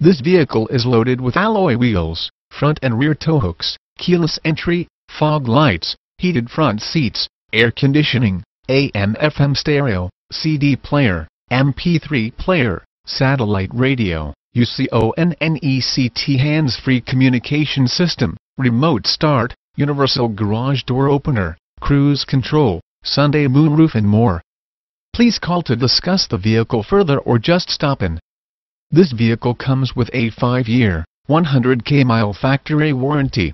This vehicle is loaded with alloy wheels, front and rear tow hooks, keyless entry, fog lights, heated front seats, air conditioning, AM-FM stereo, CD player, MP3 player, satellite radio, UCONNECT hands-free communication system, remote start, universal garage door opener, cruise control, Sunday moonroof and more. Please call to discuss the vehicle further or just stop in. This vehicle comes with a 5-year, 100k mile factory warranty.